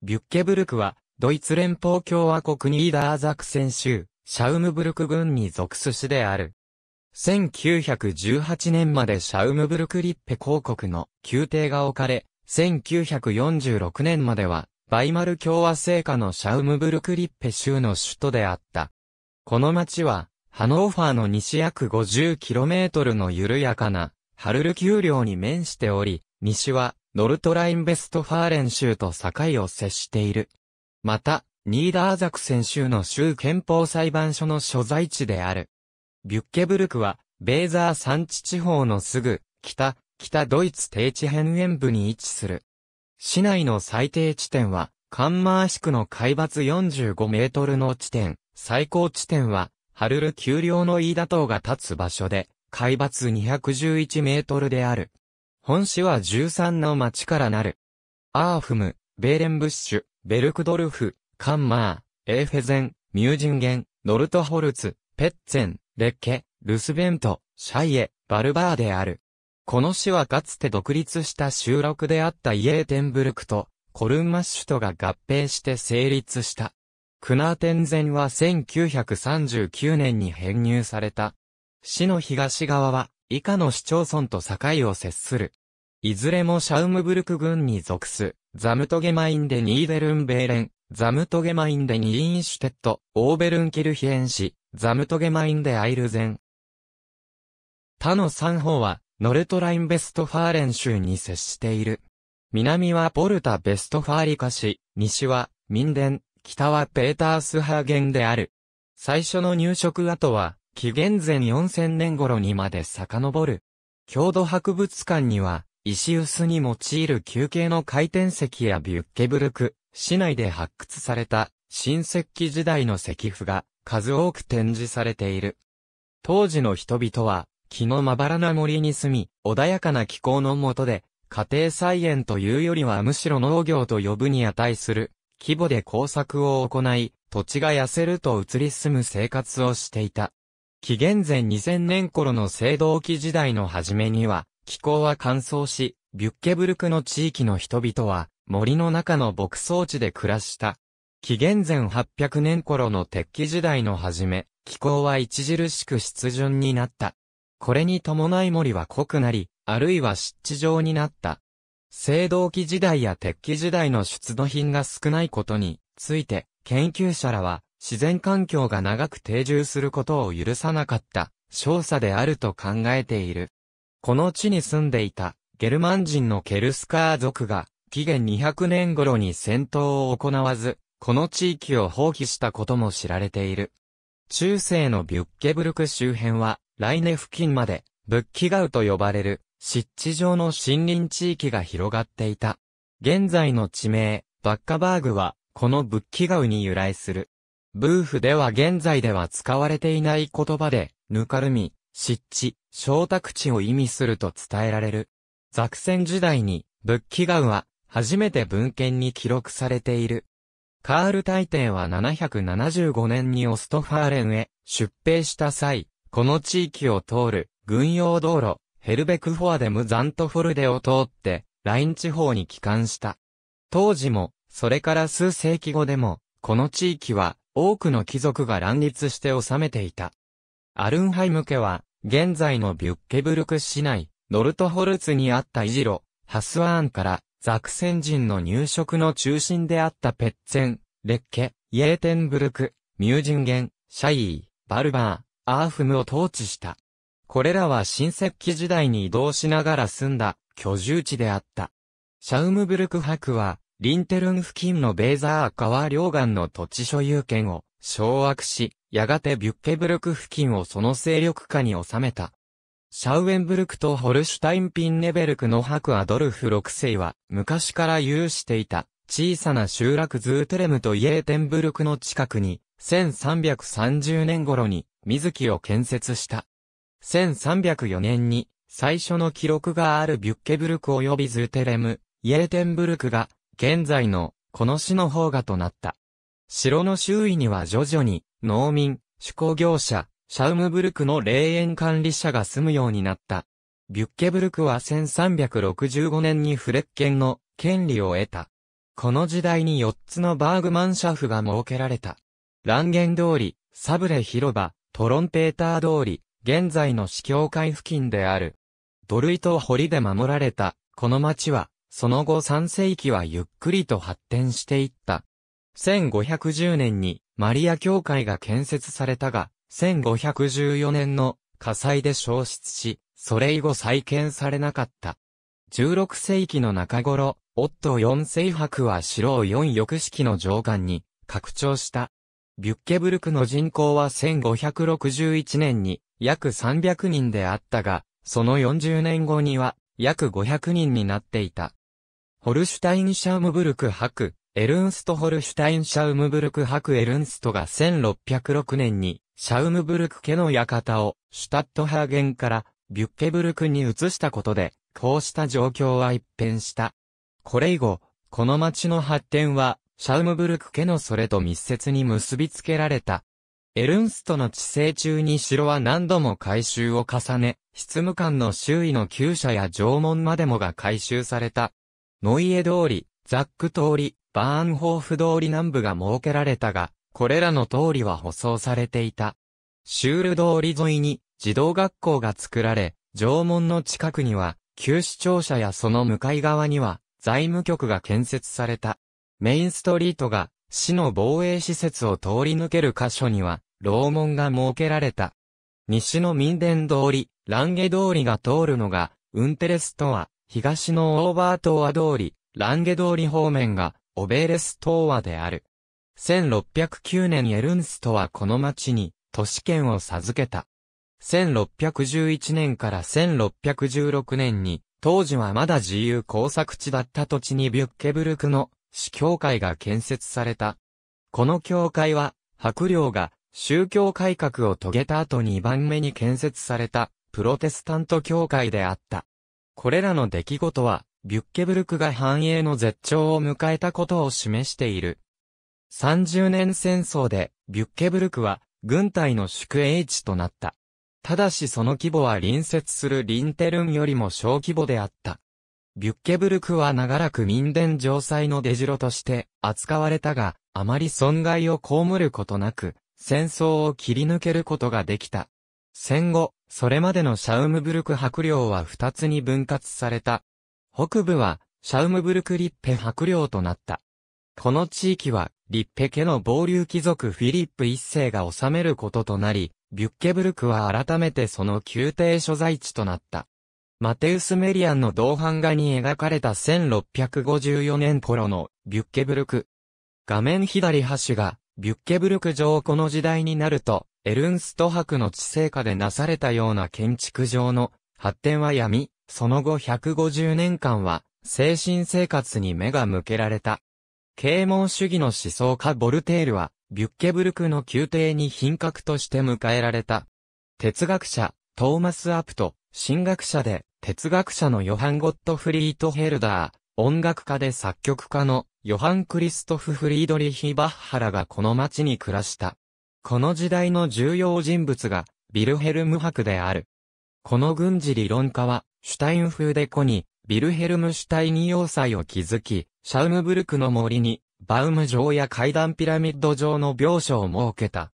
ビュッケブルクは、ドイツ連邦共和国ニーダーザクセン州、シャウムブルク郡に属す市である。1918年までシャウムブルクリッペ公国の宮廷が置かれ、1946年までは、バイマル共和聖下のシャウムブルクリッペ州の首都であった。この町は、ハノーファーの西約 50km の緩やかな、ハルル丘陵に面しており、西はノルトラインベストファーレン州と境を接している。また、ニーダーザクセン州の州憲法裁判所の所在地である。ビュッケブルクは、ベーザー山地地方のすぐ、北、北ドイツ低地辺縁部に位置する。市内の最低地点は、カンマーシクの海抜45メートルの地点、最高地点は、ハルル丘陵の飯田島が立つ場所で、海抜211メートルである。本市は13の町からなる。アーフム、ベーレンブッシュ、ベルクドルフ、カンマー、エーフェゼン、ミュージンゲン、ノルトホルツ、ペッツェン、レッケ、ルスベント、シャイエ、バルバーである。この市はかつて独立した収録であったイエーテンブルクとコルンマッシュとが合併して成立した。クナーテンゼンは1939年に編入された。市の東側は以下の市町村と境を接する。いずれもシャウムブルク軍に属す、ザムトゲマインデニーデルンベーレン、ザムトゲマインデニーインシュテット、オーベルンキルヒエンシ、ザムトゲマインデアイルゼン。他の三方は、ノルトラインベストファーレン州に接している。南はポルタ・ベストファーリカ市、西は、ミンデン、北はペータースハーゲンである。最初の入植跡は、紀元前4000年頃にまで遡る。郷土博物館には、石臼に用いる球形の回転石やビュッケブルク、市内で発掘された新石器時代の石符が数多く展示されている。当時の人々は気のまばらな森に住み、穏やかな気候の下で家庭菜園というよりはむしろ農業と呼ぶに値する規模で工作を行い、土地が痩せると移り住む生活をしていた。紀元前2000年頃の青銅器時代の初めには、気候は乾燥し、ビュッケブルクの地域の人々は森の中の牧草地で暮らした。紀元前800年頃の鉄器時代の初め、気候は著しく湿潤になった。これに伴い森は濃くなり、あるいは湿地上になった。青銅器時代や鉄器時代の出土品が少ないことについて、研究者らは自然環境が長く定住することを許さなかった、少佐であると考えている。この地に住んでいたゲルマン人のケルスカー族が、紀元200年頃に戦闘を行わず、この地域を放棄したことも知られている。中世のビュッケブルク周辺は、ライネ付近まで、ブッキガウと呼ばれる、湿地上の森林地域が広がっていた。現在の地名、バッカバーグは、このブッキガウに由来する。ブーフでは現在では使われていない言葉で、ぬかるみ、湿地、小宅地を意味すると伝えられる。ザクセン時代に、仏器岩は、初めて文献に記録されている。カール大帝は775年にオストファーレンへ出兵した際、この地域を通る軍用道路、ヘルベクフォアデムザントフォルデを通って、ライン地方に帰還した。当時も、それから数世紀後でも、この地域は多くの貴族が乱立して治めていた。アルンハイム家は現在のビュッケブルク市内、ノルトホルツにあったイジロ、ハスワーンから、ザクセン人の入植の中心であったペッツェン、レッケ、イエーテンブルク、ミュージンゲン、シャイー、バルバー、アーフムを統治した。これらは新石器時代に移動しながら住んだ居住地であった。シャウムブルク博は、リンテルン付近のベーザー川両岸の土地所有権を掌握し、やがてビュッケブルク付近をその勢力下に収めた。シャウエンブルクとホルシュタインピンネベルクの白アドルフ6世は、昔から有していた、小さな集落ズーテレムとイエーテンブルクの近くに、1330年頃に、水木を建設した。1304年に、最初の記録があるビュッケブルク及びズーテレム、イエーテンブルクが、現在の、この市の方がとなった。城の周囲には徐々に、農民、手工業者、シャウムブルクの霊園管理者が住むようになった。ビュッケブルクは1365年にフレッケンの権利を得た。この時代に4つのバーグマンシャフが設けられた。ランゲン通り、サブレ広場、トロンペーター通り、現在の市教会付近である。土塁と堀で守られた、この町は、その後3世紀はゆっくりと発展していった。1510年にマリア教会が建設されたが、1514年の火災で消失し、それ以後再建されなかった。16世紀の中頃、オット4世伯は城を4翼式の上官に拡張した。ビュッケブルクの人口は1561年に約300人であったが、その40年後には約500人になっていた。ホルシュタインシャームブルク伯、エルンスト・ホルシュタイン・シャウムブルクク・エルンストが1606年に、シャウムブルク家の館を、シュタットハーゲンから、ビュッケブルクに移したことで、こうした状況は一変した。これ以後、この町の発展は、シャウムブルク家のそれと密接に結びつけられた。エルンストの治世中に城は何度も改修を重ね、執務官の周囲の旧舎や城門までもが改修された。ノイエ通り、ザック通り、バーンホーフ通り南部が設けられたが、これらの通りは舗装されていた。シュール通り沿いに児童学校が作られ、城門の近くには、旧市庁舎やその向かい側には、財務局が建設された。メインストリートが、市の防衛施設を通り抜ける箇所には、楼門が設けられた。西の民伝通り、ランゲ通りが通るのが、ウンテレストア、東のオーバートア通り、ランゲ通り方面が、オベーレストーである。1609年エルンストはこの町に都市圏を授けた。1611年から1616年に、当時はまだ自由工作地だった土地にビュッケブルクの市教会が建設された。この教会は、白領が宗教改革を遂げた後2番目に建設されたプロテスタント教会であった。これらの出来事は、ビュッケブルクが繁栄の絶頂を迎えたことを示している。30年戦争で、ビュッケブルクは、軍隊の宿営地となった。ただしその規模は隣接するリンテルンよりも小規模であった。ビュッケブルクは長らく民伝城塞の出城として扱われたが、あまり損害を被ることなく、戦争を切り抜けることができた。戦後、それまでのシャウムブルク伯領は二つに分割された。北部は、シャウムブルク・リッペ伯領となった。この地域は、リッペ家の暴流貴族フィリップ一世が治めることとなり、ビュッケブルクは改めてその宮廷所在地となった。マテウス・メリアンの銅版画に描かれた1654年頃のビュッケブルク。画面左端が、ビュッケブルク城この時代になると、エルンスト博の地政下でなされたような建築上の発展は闇、その後150年間は、精神生活に目が向けられた。啓蒙主義の思想家ボルテールは、ビュッケブルクの宮廷に品格として迎えられた。哲学者、トーマス・アプト、神学者で、哲学者のヨハン・ゴット・フリート・ヘルダー、音楽家で作曲家のヨハン・クリストフ・フリードリヒ・バッハラがこの町に暮らした。この時代の重要人物が、ビルヘルム博である。この軍事理論家は、シュタイン風デコに、ビルヘルム・シュタイン要塞を築き、シャウムブルクの森に、バウム城や階段ピラミッド城の描写を設けた。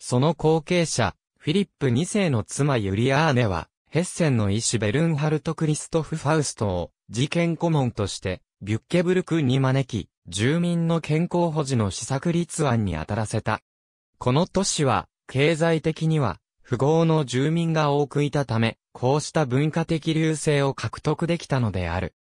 その後継者、フィリップ2世の妻ユリアーネは、ヘッセンの医師ベルンハルト・クリストフ・ファウストを、事件顧問として、ビュッケブルクに招き、住民の健康保持の施策立案に当たらせた。この都市は、経済的には、富豪の住民が多くいたため、こうした文化的流星を獲得できたのである。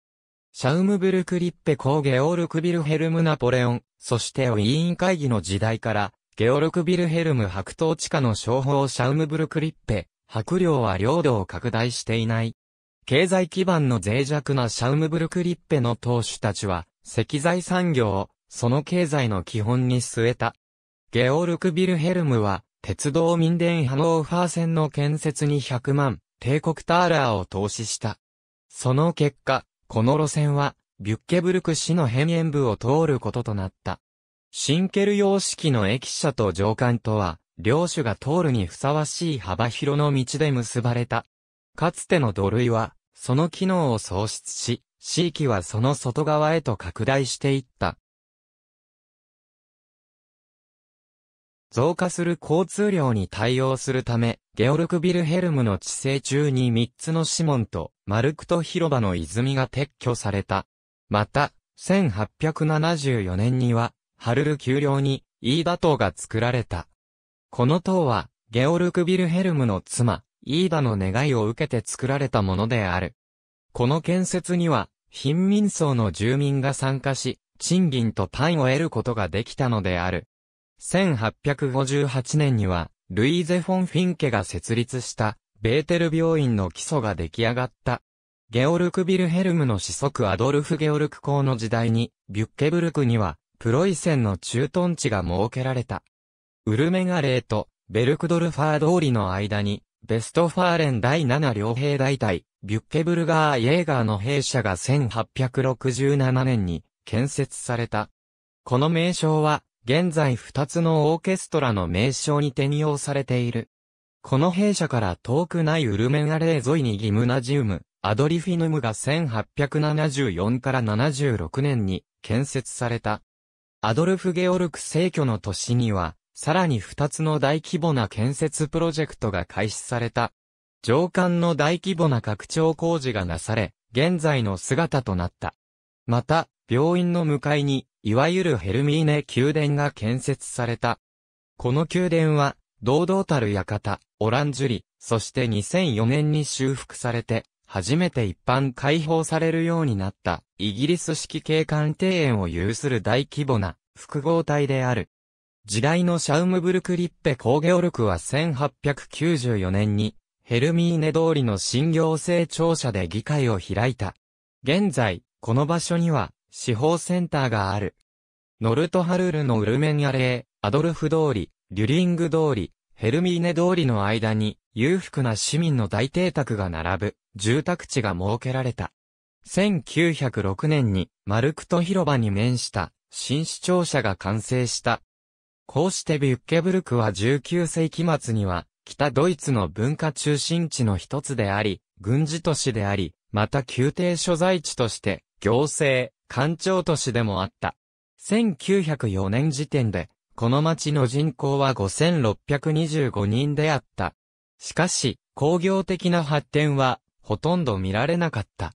シャウムブルク・リッペ公ゲオルク・ビルヘルム・ナポレオン、そして委員会議の時代から、ゲオルク・ビルヘルム白頭地下の商法シャウムブルク・リッペ、白領は領土を拡大していない。経済基盤の脆弱なシャウムブルク・リッペの当主たちは、石材産業を、その経済の基本に据えた。ゲオルク・ビルヘルムは、鉄道民電ハノーファー線の建設に100万、帝国ターラーを投資した。その結果、この路線は、ビュッケブルク市の辺縁部を通ることとなった。シンケル様式の駅舎と上官とは、両主が通るにふさわしい幅広の道で結ばれた。かつての土塁は、その機能を喪失し、地域はその外側へと拡大していった。増加する交通量に対応するため、ゲオルク・ビルヘルムの地世中に3つのシモンとマルクト広場の泉が撤去された。また、1874年には、ハルル丘陵にイーダ島が作られた。この塔は、ゲオルク・ビルヘルムの妻、イーダの願いを受けて作られたものである。この建設には、貧民層の住民が参加し、賃金と単位を得ることができたのである。1858年には、ルイーゼ・フォン・フィンケが設立した、ベーテル病院の基礎が出来上がった。ゲオルク・ビルヘルムの子息アドルフ・ゲオルク公の時代に、ビュッケブルクには、プロイセンの駐屯地が設けられた。ウルメガレーと、ベルクドルファー通りの間に、ベストファーレン第7両兵大隊、ビュッケブルガー・イェーガーの兵舎が1867年に建設された。この名称は、現在二つのオーケストラの名称に転用されている。この弊社から遠くないウルメンアレー沿いにギムナジウム、アドリフィヌムが1874から76年に建設された。アドルフ・ゲオルク逝去の年には、さらに二つの大規模な建設プロジェクトが開始された。上官の大規模な拡張工事がなされ、現在の姿となった。また、病院の向かいに、いわゆるヘルミーネ宮殿が建設された。この宮殿は、堂々たる館、オランジュリ、そして2004年に修復されて、初めて一般開放されるようになった、イギリス式景観庭園を有する大規模な複合体である。時代のシャウムブルクリッペ工業力は1894年に、ヘルミーネ通りの新行政庁舎で議会を開いた。現在、この場所には、司法センターがある。ノルトハルルのウルメニアレー、アドルフ通り、リュリング通り、ヘルミーネ通りの間に、裕福な市民の大邸宅が並ぶ、住宅地が設けられた。1906年に、マルクト広場に面した、新市庁舎が完成した。こうしてビュッケブルクは19世紀末には、北ドイツの文化中心地の一つであり、軍事都市であり、また宮廷所在地として、行政、官庁都市でもあった。1904年時点で、この町の人口は5625人であった。しかし、工業的な発展は、ほとんど見られなかった。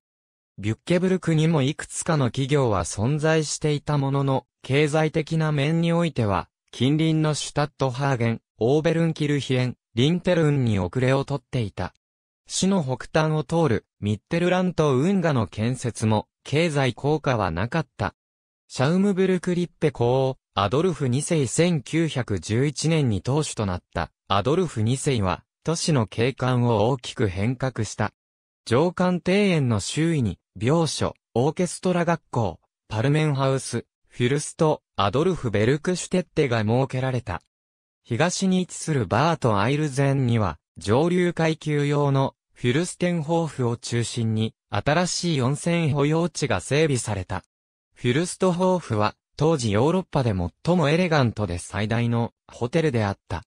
ビュッケブルクにもいくつかの企業は存在していたものの、経済的な面においては、近隣のシュタットハーゲン、オーベルンキルヒエン、リンテルンに遅れをとっていた。市の北端を通るミッテルラント運河の建設も経済効果はなかった。シャウムブルク・リッペ公アドルフ2世1911年に当主となったアドルフ2世は、都市の景観を大きく変革した。上官庭園の周囲に、病所、オーケストラ学校、パルメンハウス、フィルスト、アドルフ・ベルクシュテッテが設けられた。東に位置するバート・アイルゼンには、上流階級用のフィルステンホーフを中心に、新しい温泉保養地が整備された。フュルストホーフは、当時ヨーロッパで最もエレガントで最大のホテルであった。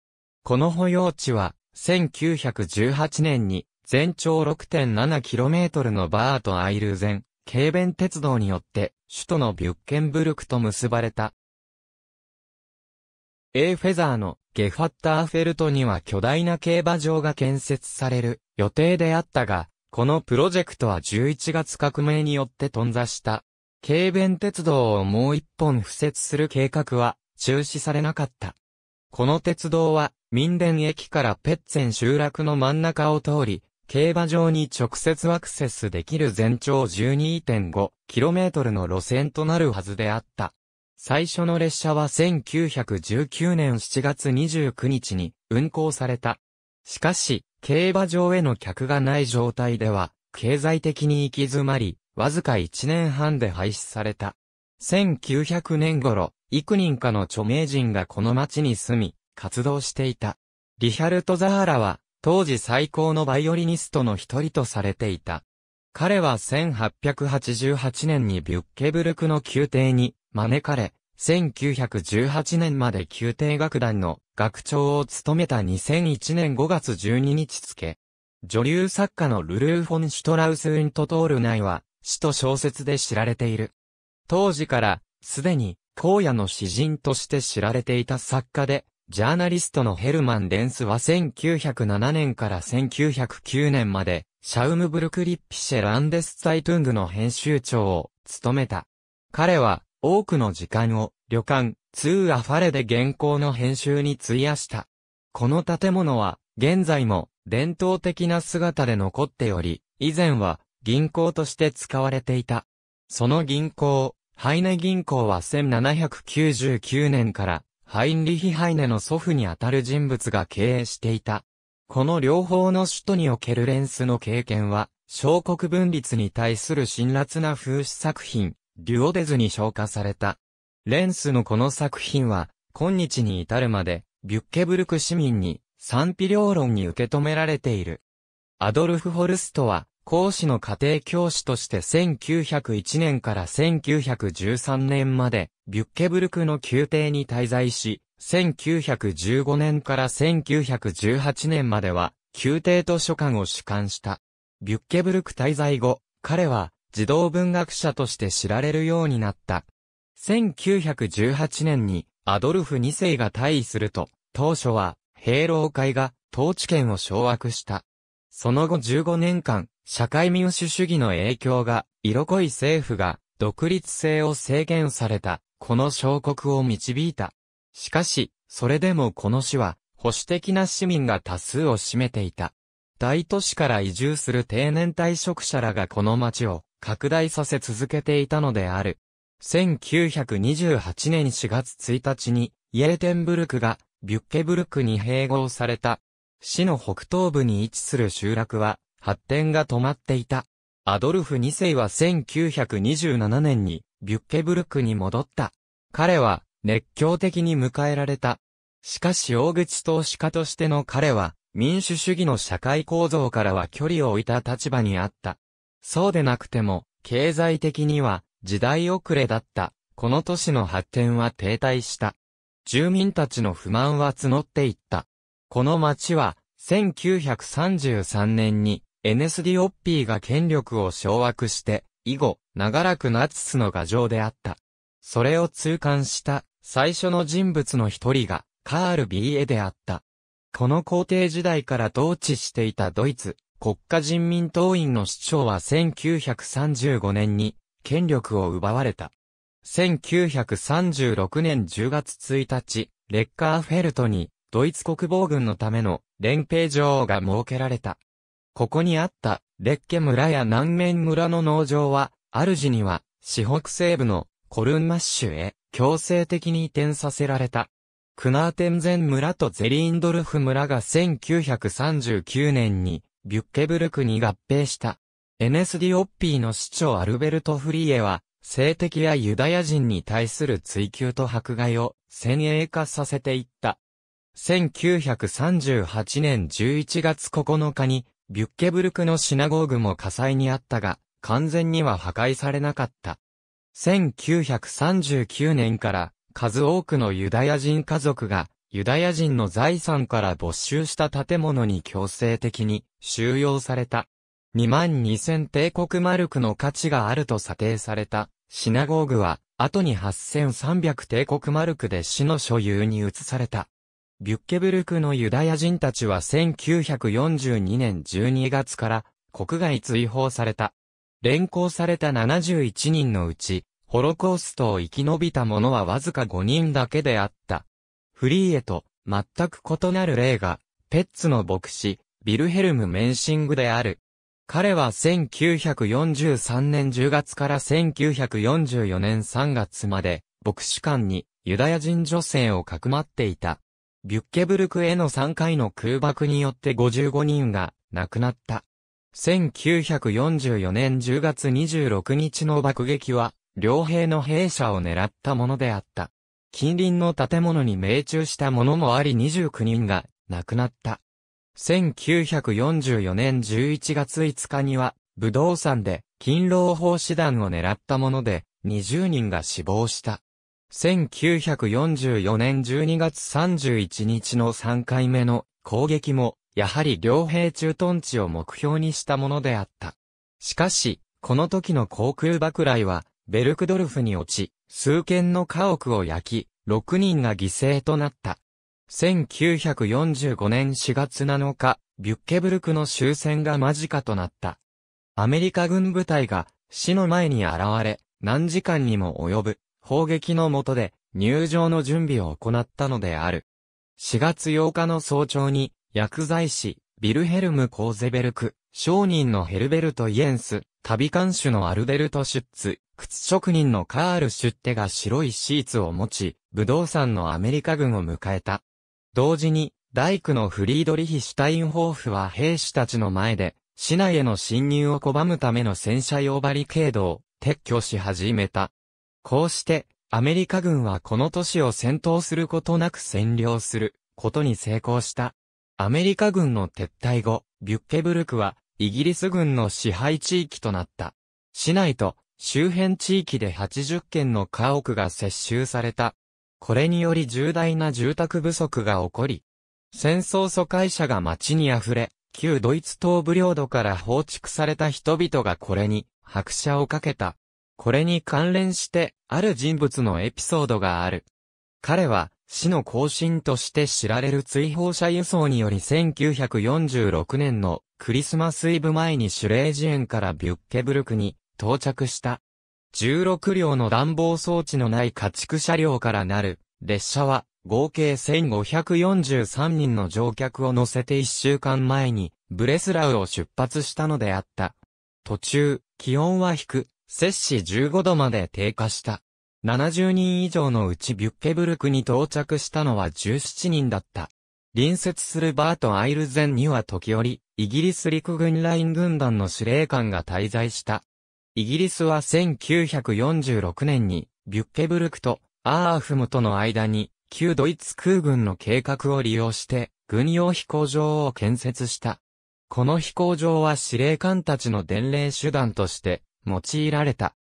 この保養地は、1918年に、全長 6.7km のバーとアイルーゼン、軽便鉄道によって、首都のビュッケンブルクと結ばれた。エーフェザーのゲファッターフェルトには巨大な競馬場が建設される予定であったが、このプロジェクトは11月革命によって頓挫した。軽便鉄道をもう一本付設する計画は中止されなかった。この鉄道は、民電駅からペッツェン集落の真ん中を通り、競馬場に直接アクセスできる全長 12.5km の路線となるはずであった。最初の列車は1919年7月29日に運行された。しかし、競馬場への客がない状態では、経済的に行き詰まり、わずか1年半で廃止された。1900年頃、幾人かの著名人がこの町に住み、活動していた。リヒャルト・ザハラは、当時最高のバイオリニストの一人とされていた。彼は1888年にビュッケブルクの宮廷に招かれ、1918年まで宮廷楽団の学長を務めた2001年5月12日付。女流作家のルルー・フォン・シュトラウス・ウントトール内は、死と小説で知られている。当時から、すでに、荒野の詩人として知られていた作家で、ジャーナリストのヘルマン・デンスは1907年から1909年まで、シャウムブルクリッピシェ・ランデス・ツァイトゥングの編集長を務めた。彼は、多くの時間を旅館、ツーアファレで原稿の編集に費やした。この建物は現在も伝統的な姿で残っており、以前は銀行として使われていた。その銀行、ハイネ銀行は1799年からハインリヒ・ハイネの祖父にあたる人物が経営していた。この両方の首都におけるレンスの経験は、小国分立に対する辛辣な風刺作品、デュオデズに昇華された。レンスのこの作品は、今日に至るまで、ビュッケブルク市民に賛否両論に受け止められている。アドルフ・ホルストは、講師の家庭教師として1901年から1913年まで、ビュッケブルクの宮廷に滞在し、1915年から1918年までは、宮廷図書館を主管した。ビュッケブルク滞在後、彼は、児童文学者として知られるようになった。1918年にアドルフ2世が退位すると、当初は、兵老会が統治権を掌握した。その後15年間、社会民主主義の影響が、色濃い政府が独立性を制限された、この小国を導いた。しかし、それでもこの市は、保守的な市民が多数を占めていた。大都市から移住する定年退職者らがこの町を拡大させ続けていたのである。1928年4月1日に、イエルテンブルクがビュッケブルクに併合された。市の北東部に位置する集落は、発展が止まっていた。アドルフ2世は1927年にビュッケブルクに戻った。彼は熱狂的に迎えられた。しかし大口投資家としての彼は民主主義の社会構造からは距離を置いた立場にあった。そうでなくても、経済的には時代遅れだった。この都市の発展は停滞した。住民たちの不満は募っていった。この町は、1933年に、n s d オッピーが権力を掌握して、以後、長らくナチスの牙城であった。それを痛感した、最初の人物の一人が、カール・ビーエであった。この皇帝時代から統治していたドイツ、国家人民党員の市長は1935年に権力を奪われた。1936年10月1日、レッカーフェルトにドイツ国防軍のための連兵王が設けられた。ここにあったレッケ村や南面村の農場は、主には、四北西部のコルンマッシュへ強制的に移転させられた。クナーテンゼン村とゼリーンドルフ村が1939年にビュッケブルクに合併した。n s d オッピーの市長アルベルト・フリーエは、性的やユダヤ人に対する追求と迫害を先鋭化させていった。1938年11月9日に、ビュッケブルクのシナゴーグも火災にあったが、完全には破壊されなかった。1939年から数多くのユダヤ人家族が、ユダヤ人の財産から没収した建物に強制的に収容された。2万2000帝国マルクの価値があると査定された、シナゴーグは、後に8300帝国マルクで死の所有に移された。ビュッケブルクのユダヤ人たちは1942年12月から国外追放された。連行された71人のうちホロコーストを生き延びた者はわずか5人だけであった。フリーへと全く異なる例が、ペッツの牧師、ビルヘルム・メンシングである。彼は1943年10月から1944年3月まで、牧師館にユダヤ人女性をかくまっていた。ビュッケブルクへの3回の空爆によって55人が亡くなった。1944年10月26日の爆撃は、両兵の兵舎を狙ったものであった。近隣の建物に命中したものもあり29人が亡くなった。1944年11月5日には、武道山で勤労奉仕団を狙ったもので、20人が死亡した。1944年12月31日の3回目の攻撃も、やはり両兵駐屯地を目標にしたものであった。しかし、この時の航空爆雷は、ベルクドルフに落ち、数軒の家屋を焼き、6人が犠牲となった。1945年4月7日、ビュッケブルクの終戦が間近となった。アメリカ軍部隊が死の前に現れ、何時間にも及ぶ砲撃の下で入場の準備を行ったのである。4月8日の早朝に薬剤師ビルヘルム・コーゼベルク、商人のヘルベルト・イエンス、旅館主のアルベルト・シュッツ、靴職人のカール・シュッテが白いシーツを持ち、武道山のアメリカ軍を迎えた。同時に、大工のフリードリヒ・シュタインホーフは兵士たちの前で、市内への侵入を拒むための戦車用バリケードを撤去し始めた。こうして、アメリカ軍はこの都市を戦闘することなく占領することに成功した。アメリカ軍の撤退後、ビュッケブルクはイギリス軍の支配地域となった。市内と周辺地域で80軒の家屋が接収された。これにより重大な住宅不足が起こり、戦争疎開者が街に溢れ、旧ドイツ東部領土から放逐された人々がこれに拍車をかけた。これに関連して、ある人物のエピソードがある。彼は、市の更新として知られる追放者輸送により1946年のクリスマスイブ前にシュレージエンからビュッケブルクに到着した。16両の暖房装置のない家畜車両からなる列車は合計1543人の乗客を乗せて1週間前にブレスラウを出発したのであった。途中、気温は低く、摂氏15度まで低下した。70人以上のうちビュッケブルクに到着したのは17人だった。隣接するバート・アイルゼンには時折、イギリス陸軍ライン軍団の司令官が滞在した。イギリスは1946年に、ビュッケブルクとアーフムとの間に、旧ドイツ空軍の計画を利用して、軍用飛行場を建設した。この飛行場は司令官たちの伝令手段として、用いられた。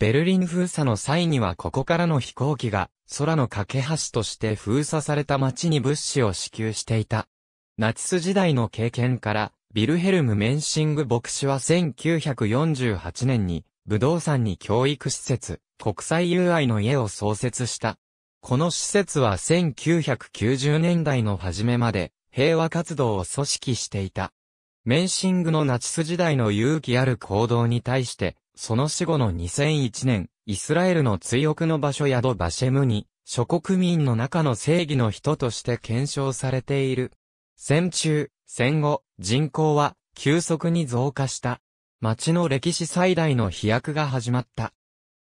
ベルリン封鎖の際にはここからの飛行機が空の架け橋として封鎖された街に物資を支給していた。ナチス時代の経験から、ビルヘルム・メンシング牧師は1948年に、武道山に教育施設、国際友愛の家を創設した。この施設は1990年代の初めまで、平和活動を組織していた。メンシングのナチス時代の勇気ある行動に対して、その死後の2001年、イスラエルの追憶の場所やドバシェムに、諸国民の中の正義の人として検証されている。戦中、戦後、人口は急速に増加した。町の歴史最大の飛躍が始まった。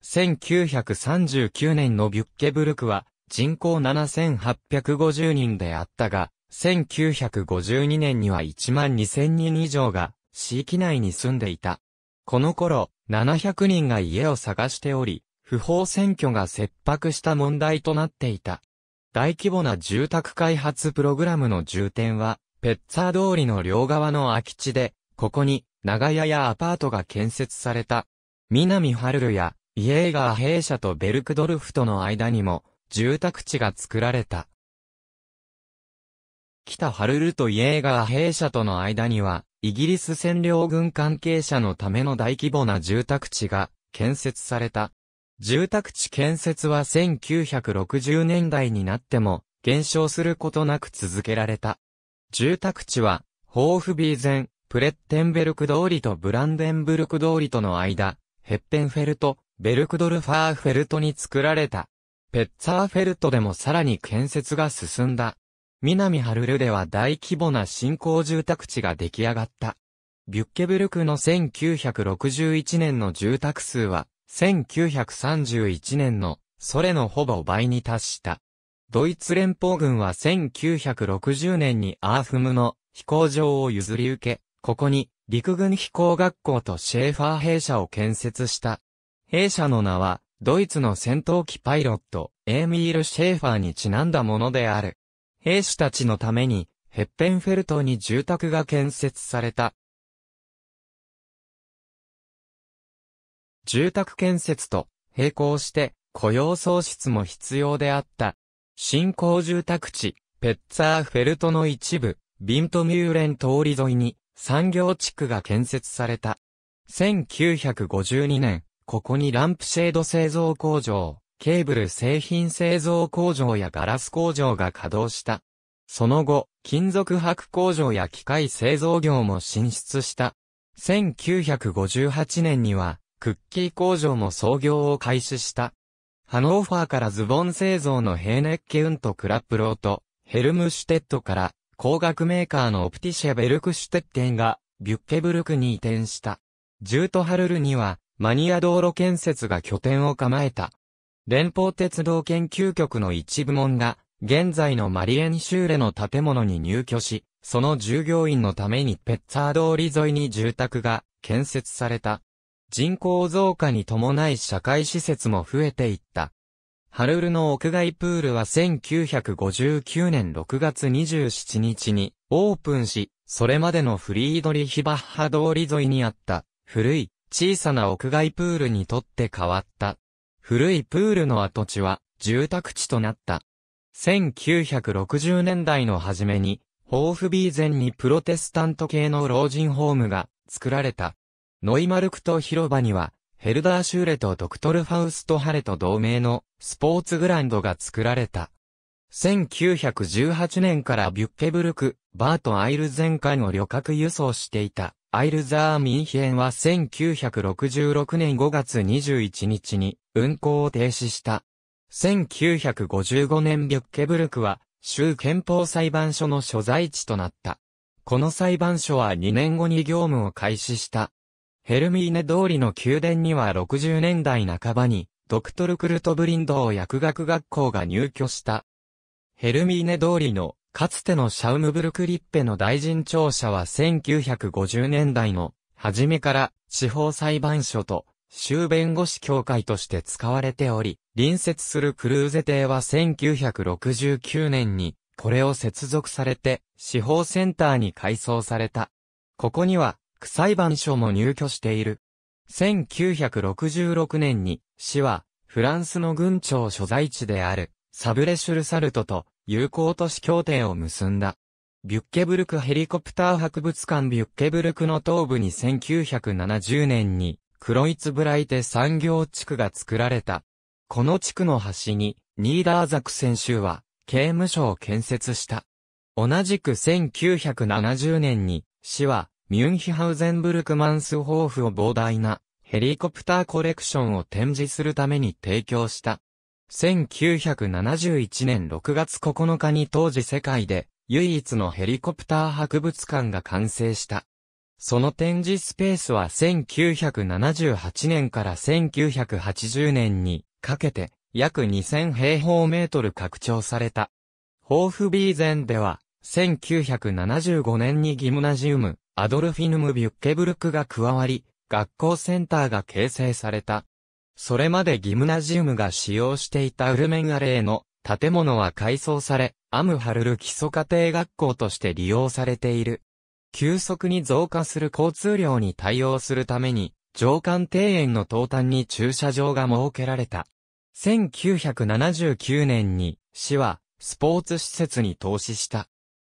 1939年のビュッケブルクは人口7850人であったが、1952年には1万2000人以上が、地域内に住んでいた。この頃、700人が家を探しており、不法占拠が切迫した問題となっていた。大規模な住宅開発プログラムの重点は、ペッツァー通りの両側の空き地で、ここに長屋やアパートが建設された。南ハルルやイエーガー弊社とベルクドルフとの間にも住宅地が作られた。北ハルルとイエーガー弊社との間にはイギリス占領軍関係者のための大規模な住宅地が建設された。住宅地建設は1960年代になっても減少することなく続けられた。住宅地は、ホーフビーゼン、プレッテンベルク通りとブランデンブルク通りとの間、ヘッペンフェルト、ベルクドルファーフェルトに作られた。ペッツァーフェルトでもさらに建設が進んだ。南ハルルでは大規模な新興住宅地が出来上がった。ビュッケブルクの1961年の住宅数は、1931年の、それのほぼ倍に達した。ドイツ連邦軍は1960年にアーフムの飛行場を譲り受け、ここに陸軍飛行学校とシェーファー兵舎を建設した。兵舎の名は、ドイツの戦闘機パイロット、エーミール・シェーファーにちなんだものである。兵士たちのために、ヘッペンフェルトに住宅が建設された。住宅建設と並行して雇用創出も必要であった。新興住宅地、ペッツァーフェルトの一部、ビントミューレン通り沿いに産業地区が建設された。1952年、ここにランプシェード製造工場、ケーブル製品製造工場やガラス工場が稼働した。その後、金属箔工場や機械製造業も進出した。1958年には、クッキー工場も創業を開始した。ハノーファーからズボン製造のヘーネッケウント・クラップロート、ヘルムシュテットから、工学メーカーのオプティシェベルクシュテッテンが、ビュッケブルクに移転した。ジュートハルルには、マニア道路建設が拠点を構えた。連邦鉄道研究局の一部門が、現在のマリエンシューレの建物に入居し、その従業員のためにペッツァー通り沿いに住宅が建設された。人口増加に伴い社会施設も増えていった。ハルルの屋外プールは1959年6月27日にオープンし、それまでのフリードリヒバッハ通り沿いにあった古い小さな屋外プールにとって変わった。古いプールの跡地は住宅地となった。1960年代の初めに、ホーフビーゼンにプロテスタント系の老人ホームが作られた。ノイマルクト広場には、ヘルダーシューレとドクトル・ファウスト・ハレと同名のスポーツグランドが作られた。1918年からビュッケブルク、バート・アイルゼン間を旅客輸送していた。アイルザー・ミンヒエンは1966年5月21日に運行を停止した。1955年ビュッケブルクは、州憲法裁判所の所在地となった。この裁判所は2年後に業務を開始した。ヘルミーネ通りの宮殿には60年代半ばに、ドクトル・クルトブリンドー薬学学校が入居した。ヘルミーネ通りの、かつてのシャウムブルクリッペの大臣庁舎は1950年代の、初めから、地方裁判所と、州弁護士協会として使われており、隣接するクルーゼ邸は1969年に、これを接続されて、司法センターに改装された。ここには、区裁判所も入居している。1966年に、市は、フランスの軍庁所在地である、サブレシュルサルトと、友好都市協定を結んだ。ビュッケブルクヘリコプター博物館ビュッケブルクの東部に1970年にクロイツブライテ産業地区が作られた。この地区の端に、ニーダーザク選手は、刑務所を建設した。同じく1970年に、市は、ミュンヒハウゼンブルクマンスホーフを膨大な、ヘリコプターコレクションを展示するために提供した。1971年6月9日に当時世界で、唯一のヘリコプター博物館が完成した。その展示スペースは1978年から1980年にかけて約2000平方メートル拡張された。ホーフビーゼンでは1975年にギムナジウム、アドルフィヌム・ビュッケブルクが加わり、学校センターが形成された。それまでギムナジウムが使用していたウルメンアレーの建物は改装され、アムハルル基礎家庭学校として利用されている。急速に増加する交通量に対応するために、上官庭園の東端に駐車場が設けられた。1979年に、市は、スポーツ施設に投資した。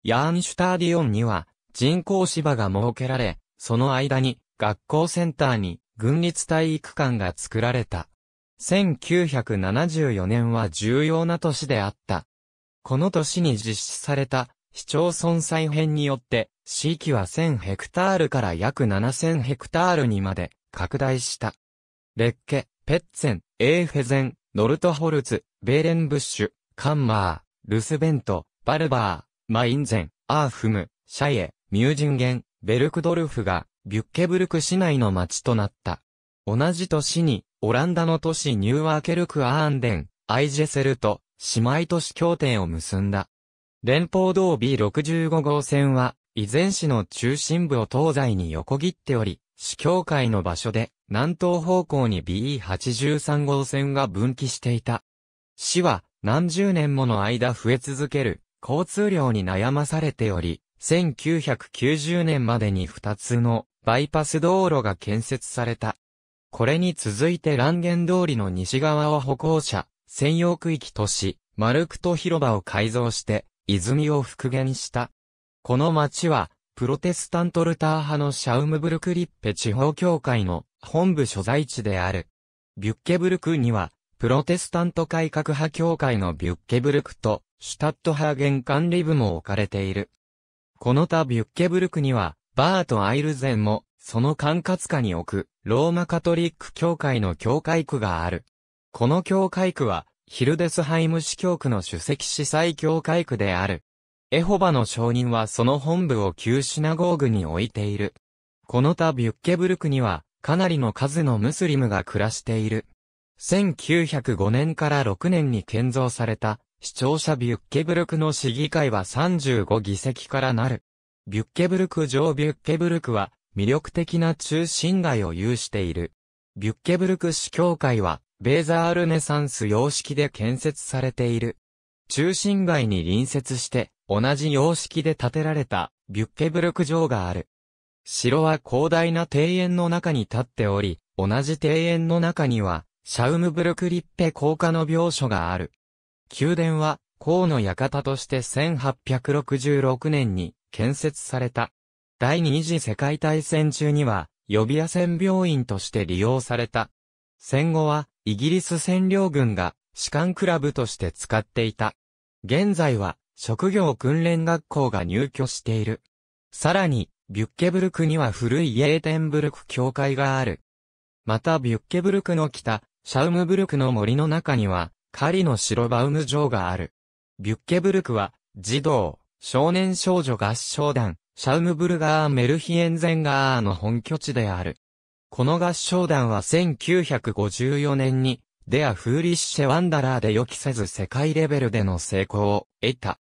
ヤーンシュターディオンには、人工芝が設けられ、その間に、学校センターに、軍立体育館が作られた。1974年は重要な年であった。この年に実施された市町村再編によって、地域は1000ヘクタールから約7000ヘクタールにまで拡大した。レッケ、ペッツェン、エーフェゼン、ノルトホルツ、ベーレンブッシュ、カンマー、ルスベント、バルバー、マインゼン、アーフム、シャイエ、ミュージンゲン、ベルクドルフが、ビュッケブルク市内の町となった。同じ年に、オランダの都市ニューアーケルク・アーンデン、アイジェセルと、姉妹都市協定を結んだ。連邦道 B65 号線は、以前市の中心部を東西に横切っており、市境界の場所で、南東方向に BE83 号線が分岐していた。市は、何十年もの間増え続ける、交通量に悩まされており、1990年までに2つのバイパス道路が建設された。これに続いて蘭源通りの西側を歩行者、専用区域とし、丸くと広場を改造して、泉を復元した。この町は、プロテスタントルター派のシャウムブルクリッペ地方教会の本部所在地である。ビュッケブルクには、プロテスタント改革派教会のビュッケブルクと、シュタット派玄関リブも置かれている。この他ビュッケブルクには、バート・アイルゼンも、その管轄下に置く、ローマカトリック教会の教会区がある。この教会区は、ヒルデスハイム市教区の主席司祭教会区である。エホバの証人はその本部を旧シナゴーグに置いている。この他ビュッケブルクには、かなりの数のムスリムが暮らしている。1905年から6年に建造された、視聴者ビュッケブルクの市議会は35議席からなる。ビュッケブルク上ビュッケブルクは、魅力的な中心街を有している。ビュッケブルク市教会は、ベーザールネサンス様式で建設されている。中心街に隣接して、同じ様式で建てられた、ビュッケブルク城がある。城は広大な庭園の中に建っており、同じ庭園の中には、シャウムブルクリッペ高架の描所がある。宮殿は、河野館として1866年に建設された。第二次世界大戦中には、予備野戦病院として利用された。戦後は、イギリス占領軍が士官クラブとして使っていた。現在は職業訓練学校が入居している。さらに、ビュッケブルクには古いイエーテンブルク教会がある。またビュッケブルクの北、シャウムブルクの森の中には、狩りの城バウム城がある。ビュッケブルクは、児童、少年少女合唱団、シャウムブルガー・メルヒエンゼンガーの本拠地である。この合唱団は1954年に、デア・フーリッシェ・ワンダラーで予期せず世界レベルでの成功を得た。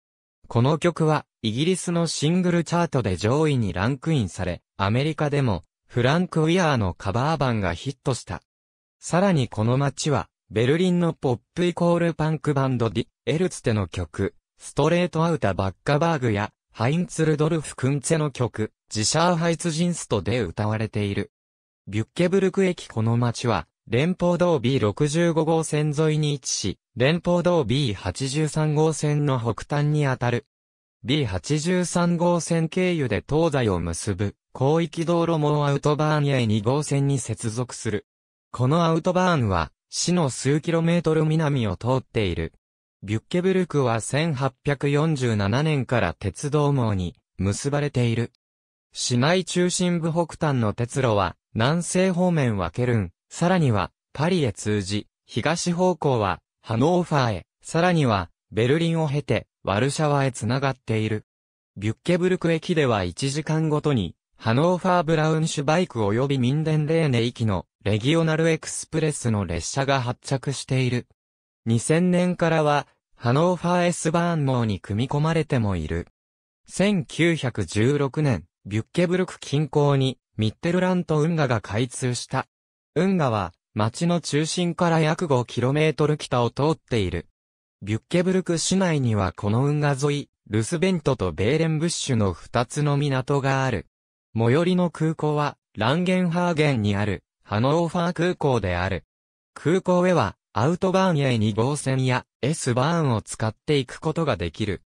この曲は、イギリスのシングルチャートで上位にランクインされ、アメリカでも、フランク・ウィアーのカバー版がヒットした。さらにこの街は、ベルリンのポップイコールパンクバンドディ・エルツテの曲、ストレートアウタ・バッカバーグや、ハインツルドルフ・クンツェの曲、ジシャーハイツジンストで歌われている。ビュッケブルク駅この町は、連邦道 B65 号線沿いに位置し、連邦道 B83 号線の北端にあたる。B83 号線経由で東西を結ぶ、広域道路網アウトバーン A2 号線に接続する。このアウトバーンは、市の数キロメートル南を通っている。ビュッケブルクは1847年から鉄道網に結ばれている。市内中心部北端の鉄路は、南西方面はケルン、さらにはパリへ通じ、東方向はハノーファーへ、さらにはベルリンを経てワルシャワへ繋がっている。ビュッケブルク駅では1時間ごとに、ハノーファーブラウンシュバイク及びミンデンレーネ駅のレギオナルエクスプレスの列車が発着している。2000年からは、ハノーファー S バーン網に組み込まれてもいる。1916年、ビュッケブルク近郊にミッテルラント運河が開通した。運河は、町の中心から約 5km 北を通っている。ビュッケブルク市内にはこの運河沿い、ルスベントとベーレンブッシュの2つの港がある。最寄りの空港は、ランゲンハーゲンにある、ハノーファー空港である。空港へは、アウトバーン A2 号線や S バーンを使っていくことができる。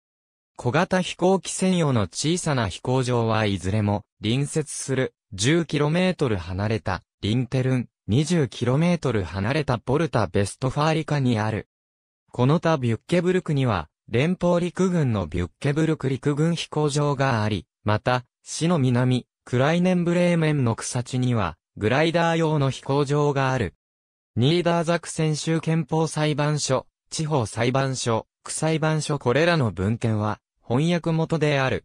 小型飛行機専用の小さな飛行場はいずれも隣接する 10km 離れたリンテルン、20km 離れたポルタ・ベストファーリカにある。この他ビュッケブルクには、連邦陸軍のビュッケブルク陸軍飛行場があり、また、市の南、クライネンブレーメンの草地には、グライダー用の飛行場がある。ニーダーザク選州憲法裁判所、地方裁判所、区裁判所これらの文献は、翻訳元である、